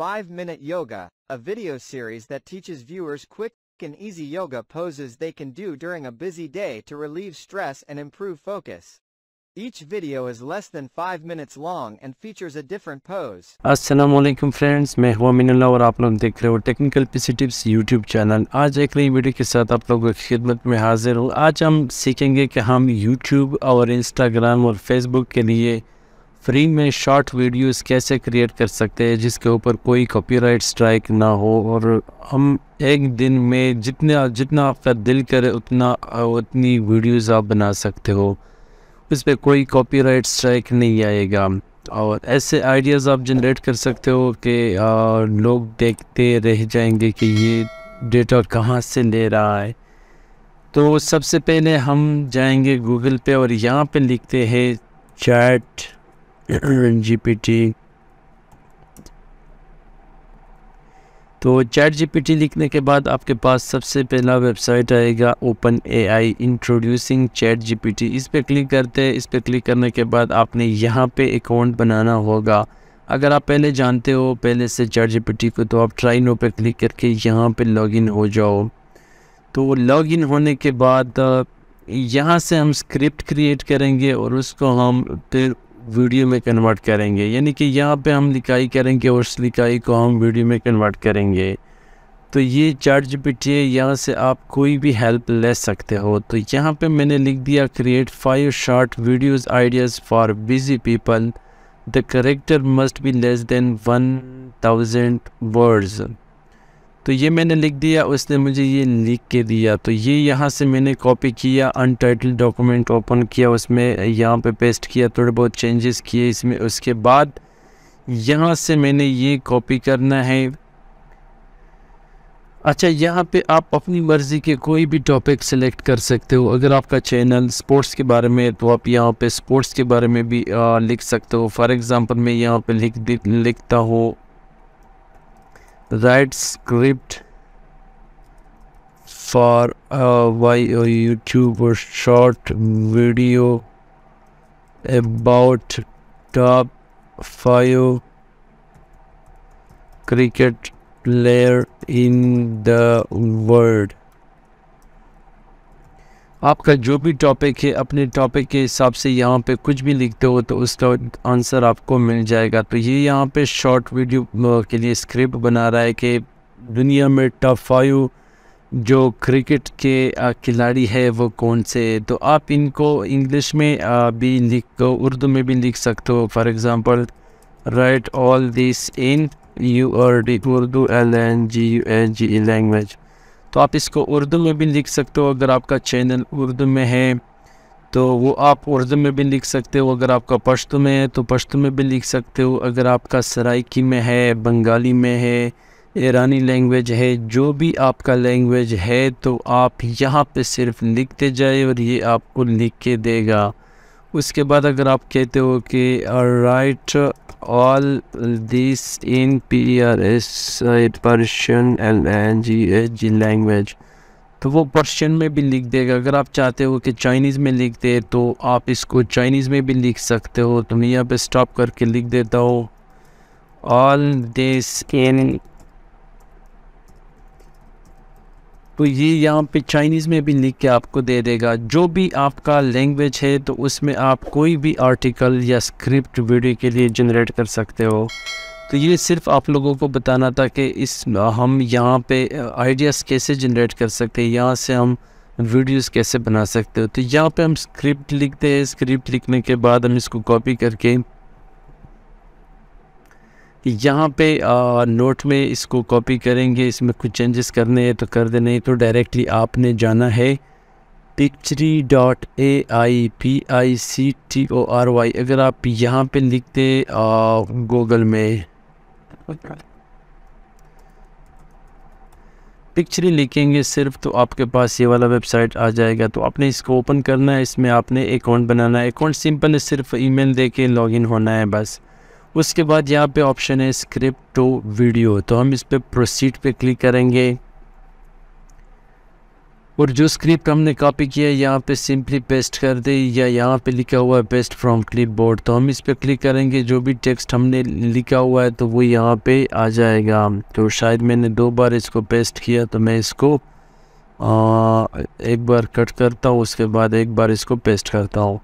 5 Minute Yoga, a video series that teaches viewers quick and easy yoga poses they can do during a busy day to relieve stress and improve focus. Each video is less than 5 minutes long and features a different pose. Assalamualaikum friends, मैं हुआ मीनुल्ला और आप लोग देख रहे हो technical PC tips YouTube channel आज एक नई वीडियो के साथ आप लोगों की खिदमत में हाजिर हूँ आज हम सीखेंगे कि हम यूट्यूब और इंस्टाग्राम फ्री में शॉर्ट वीडियोस कैसे क्रिएट कर सकते हैं जिसके ऊपर कोई कॉपीराइट स्ट्राइक ना हो और हम एक दिन में जितना जितना आपका दिल करे उतना उतनी वीडियोस आप बना सकते हो उस पर कोई कॉपीराइट स्ट्राइक नहीं आएगा और ऐसे आइडियाज़ आप जनरेट कर सकते हो कि लोग देखते रह जाएंगे कि ये डेटा कहाँ से ले रहा है तो सबसे पहले हम जाएंगे गूगल पे और यहाँ पे लिखते हैं चैट जीपीटी तो चैट जीपीटी लिखने के बाद आपके पास सबसे पहला वेबसाइट आएगा open AI introducing chat GPT इस पर क्लिक करते हैं इस पर क्लिक करने के बाद आपने यहाँ पे अकाउंट बनाना होगा अगर आप पहले जानते हो पहले से चैट जीपीटी को तो आप ट्राई नो पे क्लिक करके यहाँ पे लॉगिन हो जाओ तो लॉगिन होने के बाद यहाँ से हम स्क्रिप्ट क्रिएट करेंगे और उसको हम फिर वीडियो में कन्वर्ट करेंगे यानी कि यहाँ पे हम लिखाई करेंगे और उस लिखाई को हम वीडियो में कन्वर्ट करेंगे तो ये चार्ट जी पी टी यहाँ से आप कोई भी हेल्प ले सकते हो तो यहाँ पे मैंने लिख दिया create five short videos ideas for busy people the character must be less than one thousand words तो ये मैंने लिख दिया उसने मुझे ये लिख के दिया तो ये यहाँ से मैंने कॉपी किया अनटाइटल डॉक्यूमेंट ओपन किया उसमें यहाँ पे पेस्ट किया थोड़े बहुत चेंजेस किए इसमें उसके बाद यहाँ से मैंने ये कॉपी करना है अच्छा यहाँ पे आप अपनी मर्ज़ी के कोई भी टॉपिक सेलेक्ट कर सकते हो अगर आपका चैनल स्पोर्ट्स के बारे में तो आप यहाँ पे स्पोर्ट्स के बारे में भी आ, लिख सकते हो फॉर एग्ज़ाम्पल मैं यहाँ पे लिख लिखता हूँ write script for a YouTube short video about top five cricket player in the world. आपका जो भी टॉपिक है अपने टॉपिक के हिसाब से यहाँ पे कुछ भी लिखते हो तो उसका आंसर आपको मिल जाएगा तो ये यहाँ पे शॉर्ट वीडियो के लिए स्क्रिप्ट बना रहा है कि दुनिया में टॉप फाइव जो क्रिकेट के खिलाड़ी है वो कौन से तो आप इनको इंग्लिश में भी लिख उर्दू में भी लिख सकते हो for example write all this in U R D Urdu L N G U N G language तो आप इसको उर्दू में भी लिख सकते हो अगर आपका चैनल उर्दू में है तो वो आप उर्दू में भी लिख सकते हो अगर आपका पश्तो में है तो पश्तो में भी लिख सकते हो अगर आपका सराइकी में है बंगाली में है ईरानी लैंग्वेज है जो भी आपका लैंग्वेज है तो आप यहाँ पे सिर्फ लिखते जाए और ये आपको लिख के देगा उसके बाद अगर आप कहते हो कि write all these in PRS Persian L N G H G तो वो पर्शियन में भी लिख देगा अगर आप चाहते हो कि चाइनीज़ में लिख दे तो आप इसको चाइनीज़ में भी लिख सकते हो तो मैं यहाँ पे स्टॉप करके लिख देता हूँ ऑल दिस इन तो ये यहाँ पे चाइनीज़ में भी लिख के आपको दे देगा जो भी आपका लैंग्वेज है तो उसमें आप कोई भी आर्टिकल या स्क्रिप्ट वीडियो के लिए जनरेट कर सकते हो तो ये सिर्फ आप लोगों को बताना था कि इस हम यहाँ पे आइडियाज़ कैसे जनरेट कर सकते हैं यहाँ से हम वीडियोस कैसे बना सकते हो तो यहाँ पे हम स्क्रिप्ट लिखते हैं स्क्रिप्ट लिखने के बाद हम इसको कॉपी करके यहाँ पे आ, नोट में इसको कॉपी करेंगे इसमें कुछ चेंजेस करने हैं तो कर दे नहीं तो डायरेक्टली आपने जाना है Pictory dot A I P I C T O R Y अगर आप यहाँ पे लिखते गूगल में पिक्चरी लिखेंगे सिर्फ तो आपके पास ये वाला वेबसाइट आ जाएगा तो आपने इसको ओपन करना है इसमें आपने अकाउंट बनाना है अकाउंट सिंपल है सिर्फ ईमेल देके लॉगिन होना है बस उसके बाद यहाँ पे ऑप्शन है स्क्रिप्ट टू वीडियो तो हम इस पर प्रोसीड पे क्लिक करेंगे और जो स्क्रिप्ट हमने कॉपी किया यहाँ पे सिंपली पेस्ट कर दे या यहाँ पे लिखा हुआ है पेस्ट फ्रॉम क्लिप बोर्ड तो हम इस पर क्लिक करेंगे जो भी टेक्स्ट हमने लिखा हुआ है तो वो यहाँ पे आ जाएगा तो शायद मैंने दो बार इसको पेस्ट किया तो मैं इसको आ, एक बार कट करता हूँ उसके बाद एक बार इसको पेस्ट करता हूँ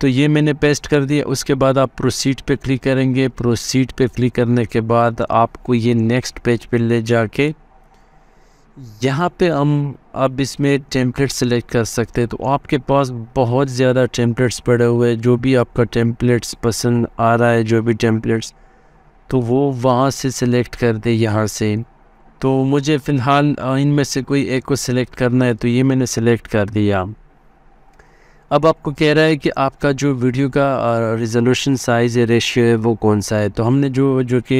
तो ये मैंने पेस्ट कर दिया उसके बाद आप प्रोसीड पे क्लिक करेंगे प्रोसीड पे क्लिक करने के बाद आपको ये नेक्स्ट पेज पे ले जाके यहाँ पे हम अब इसमें टेम्पलेट सेलेक्ट कर सकते हैं तो आपके पास बहुत ज़्यादा टेम्पलेट्स पड़े हुए हैं जो भी आपका टेम्पलेट्स पसंद आ रहा है जो भी टेम्पलेट्स तो वो वहाँ से सिलेक्ट कर दे यहाँ से तो मुझे फ़िलहाल इनमें से कोई एक को सिलेक्ट करना है तो ये मैंने सेलेक्ट कर दिया अब आपको कह रहा है कि आपका जो वीडियो का रिजोल्यूशन साइज़ है रेशियो है वो कौन सा है तो हमने जो जो कि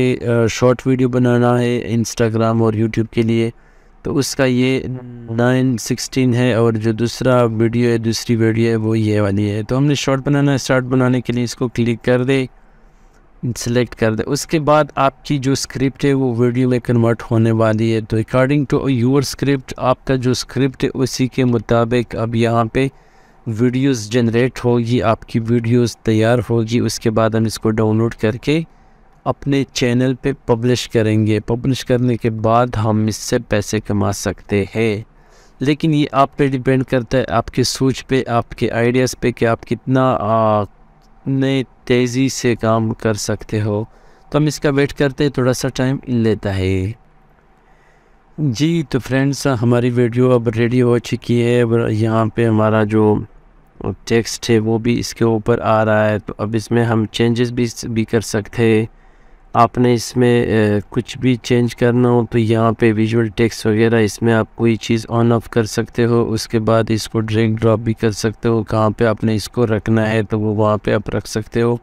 शॉर्ट वीडियो बनाना है इंस्टाग्राम और यूट्यूब के लिए तो उसका ये नाइन सिक्सटीन है और जो दूसरा वीडियो है दूसरी वीडियो है वो ये वाली है तो हमने शॉर्ट बनाना स्टार्ट बनाने के लिए इसको क्लिक कर दे सेलेक्ट कर दे उसके बाद आपकी जो स्क्रिप्ट है वो वीडियो में कन्वर्ट होने वाली है तो अकॉर्डिंग टू योर स्क्रिप्ट आपका जो स्क्रिप्ट है उसी के मुताबिक अब यहाँ पर वीडियोस जनरेट होगी आपकी वीडियोस तैयार होगी उसके बाद हम इसको डाउनलोड करके अपने चैनल पे पब्लिश करेंगे पब्लिश करने के बाद हम इससे पैसे कमा सकते हैं लेकिन ये आप पे डिपेंड करता है आपके सोच पे आपके आइडियाज़ पे कि आप कितना नए तेज़ी से काम कर सकते हो तो हम इसका वेट करते हैं थोड़ा सा टाइम लेता है जी तो फ्रेंड्स हमारी वीडियो अब रेडी हो चुकी है यहाँ पे हमारा जो और टेक्स्ट है वो भी इसके ऊपर आ रहा है तो अब इसमें हम चेंजेस भी भी कर सकते हैं आपने इसमें कुछ भी चेंज करना हो तो यहाँ पे विजुअल टेक्स्ट वगैरह इसमें आप कोई चीज़ ऑन ऑफ कर सकते हो उसके बाद इसको ड्रैग ड्रॉप भी कर सकते हो कहाँ पे आपने इसको रखना है तो वो वहाँ पे आप रख सकते हो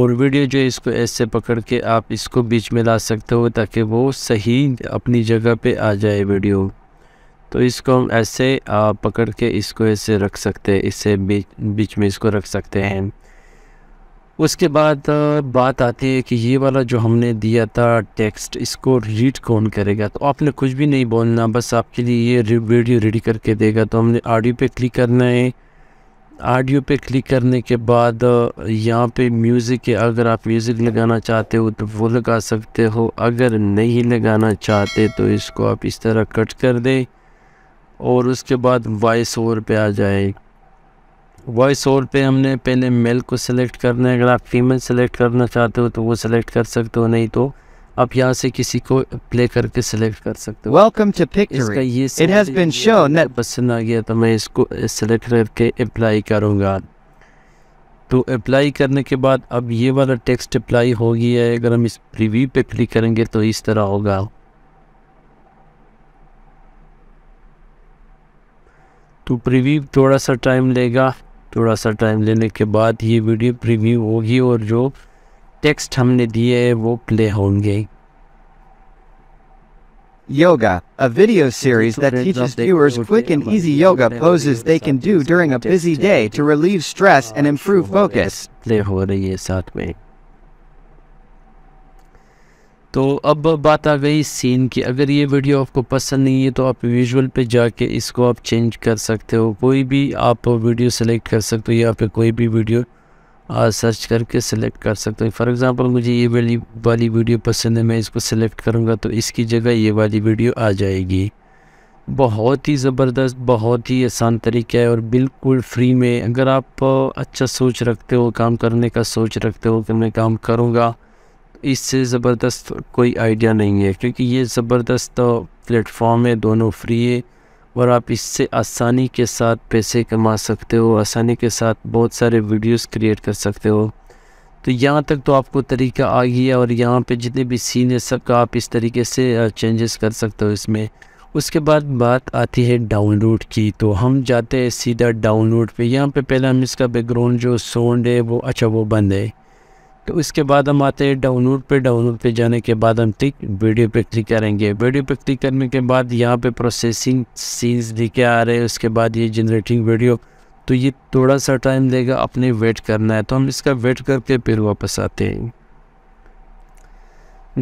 और वीडियो जो है इसको ऐसे पकड़ के आप इसको बीच में ला सकते हो ताकि वो सही अपनी जगह पे आ जाए वीडियो तो इसको हम ऐसे पकड़ के इसको ऐसे रख सकते हैं इसे बीच बीच में इसको रख सकते हैं उसके बाद बात आती है कि ये वाला जो हमने दिया था टेक्स्ट इसको रीड कौन करेगा तो आपने कुछ भी नहीं बोलना बस आपके लिए ये वीडियो रेडी करके देगा तो हमने ऑडियो पे क्लिक करना है ऑडियो पे क्लिक करने के बाद यहाँ पे म्यूज़िक है अगर आप म्यूज़िक लगाना चाहते हो तो वो लगा सकते हो अगर नहीं लगाना चाहते तो इसको आप इस तरह कट कर दें और उसके बाद वॉइस ओवर पे आ जाए वॉइस ओवर पे हमने पहले मेल को सिलेक्ट करना है अगर आप फीमेल सेलेक्ट करना चाहते हो तो वो सिलेक्ट कर सकते हो नहीं तो आप यहाँ से किसी को प्ले करके सिलेक्ट कर सकते हो welcome to picture it has been shown that पसंद आ गया तो मैं इसको सिलेक्ट करके अप्लाई करूँगा तो अप्लाई करने के बाद अब ये वाला टेक्स्ट अप्लाई हो गया है अगर हम इस प्रीव्यू पे क्लिक करेंगे तो इस तरह होगा तो प्रीव्यू थोड़ा सा टाइम लेगा थोड़ा सा टाइम लेने के बाद ये वीडियो प्रीव्यू होगी और जो टेक्स्ट हमने दिए हैं वो प्ले होंगे Yoga, a video series that teaches viewers quick and easy yoga poses they can do during a busy day to relieve stress and improve focus. तो अब बात आ गई सीन की अगर ये वीडियो आपको पसंद नहीं है तो आप विजुअल पे जाके इसको आप चेंज कर सकते हो कोई भी आप वीडियो सेलेक्ट कर सकते हो या फिर कोई भी वीडियो सर्च करके सेलेक्ट कर सकते हो फॉर एग्जांपल मुझे ये वाली वाली वीडियो पसंद है मैं इसको सेलेक्ट करूँगा तो इसकी जगह ये वाली वीडियो आ जाएगी बहुत ही ज़बरदस्त बहुत ही आसान तरीका है और बिल्कुल फ्री में अगर आप अच्छा सोच रखते हो काम करने का सोच रखते हो कि मैं काम करूँगा इससे ज़बरदस्त कोई आइडिया नहीं है क्योंकि ये ज़बरदस्त प्लेटफॉर्म है दोनों फ्री है और आप इससे आसानी के साथ पैसे कमा सकते हो आसानी के साथ बहुत सारे वीडियोस क्रिएट कर सकते हो तो यहाँ तक तो आपको तरीका आ गया और यहाँ पे जितने भी सीन है सब का आप इस तरीके से चेंजेस कर सकते हो इसमें उसके बाद बात आती है डाउनलोड की तो हम जाते हैं सीधा डाउनलोड पे यहाँ पे पहले हम इसका बैकग्राउंड जो साउंड है वो अच्छा वो बंद है तो उसके बाद हम आते हैं डाउनलोड पे डाउनलोड पे जाने के बाद हम टिक वीडियो पे क्लिक करेंगे वीडियो पे क्लिक करने के बाद यहाँ पे प्रोसेसिंग सीन्स दिखे आ रहे हैं उसके बाद ये जनरेटिंग वीडियो तो ये थोड़ा सा टाइम लेगा अपने वेट करना है तो हम इसका वेट करके फिर वापस आते हैं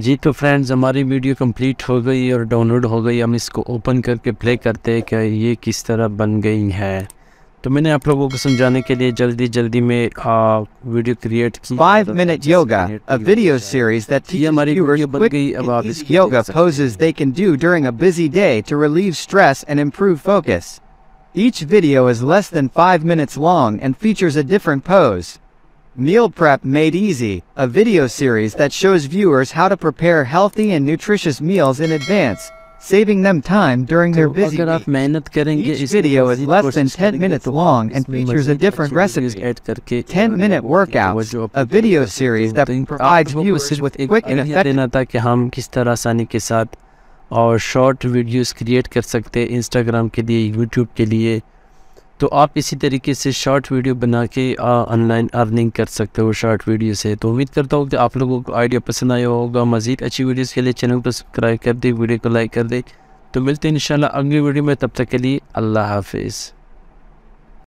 जी तो फ्रेंड्स हमारी वीडियो कंप्लीट हो गई और डाउनलोड हो गई हम इसको ओपन करके प्ले करते हैं कि ये किस तरह बन गई है तो मैंने आप लोगों को समझाने के लिए जल्दी जल्दी 5 minute yoga a video series that teaches viewers quick yoga poses they can do during a busy day to relieve stress and improve focus each video is less than 5 minutes long and features a different pose Meal Prep Made Easy, a video series that shows viewers how to prepare healthy and nutritious meals in advance, saving them time during their busy week. Each video is less than 10 minutes long and features a different recipe. 10 Minute Workout, a video series that provides viewers with quick and effective और short videos create कर सकते हैं Instagram के लिए YouTube के लिए तो आप इसी तरीके से शॉर्ट वीडियो बना के ऑनलाइन अर्निंग कर सकते हो शॉर्ट वीडियो से तो उम्मीद करता हूँ कि आप लोगों को आइडिया पसंद आया होगा मज़ीद अच्छी वीडियोज़ के लिए चैनल को सब्सक्राइब कर दे वीडियो को लाइक कर दे तो मिलते हैं इंशाल्लाह अगली वीडियो में तब तक के लिए अल्लाह हाफिज़